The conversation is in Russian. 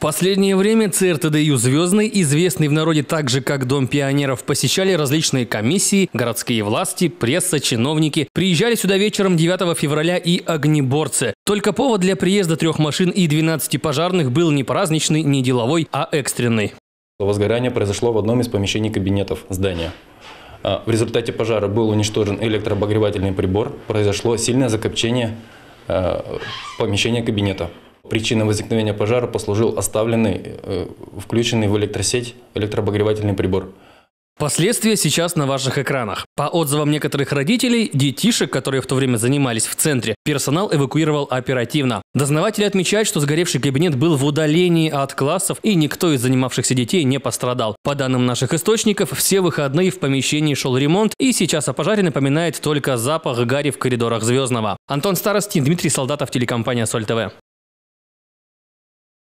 последнее время ЦРТД ДЮ «Звездный», известный в народе также как Дом пионеров, посещали различные комиссии, городские власти, пресса, чиновники. Приезжали сюда вечером 9 февраля и огнеборцы. Только повод для приезда трех машин и 12 пожарных был не праздничный, не деловой, а экстренный. Возгорание произошло в одном из помещений кабинетов здания. А, в результате пожара был уничтожен электрообогревательный прибор, произошло сильное закопчение а, помещения кабинета. Причиной возникновения пожара послужил оставленный, э, включенный в электросеть электрообогревательный прибор. Последствия сейчас на ваших экранах. По отзывам некоторых родителей, детишек, которые в то время занимались в центре, персонал эвакуировал оперативно. Дознаватели отмечают, что сгоревший кабинет был в удалении от классов и никто из занимавшихся детей не пострадал. По данным наших источников, все выходные в помещении шел ремонт и сейчас о пожаре напоминает только запах гари в коридорах Звездного. Антон Старостин, Дмитрий Солдатов, телекомпания Соль ТВ.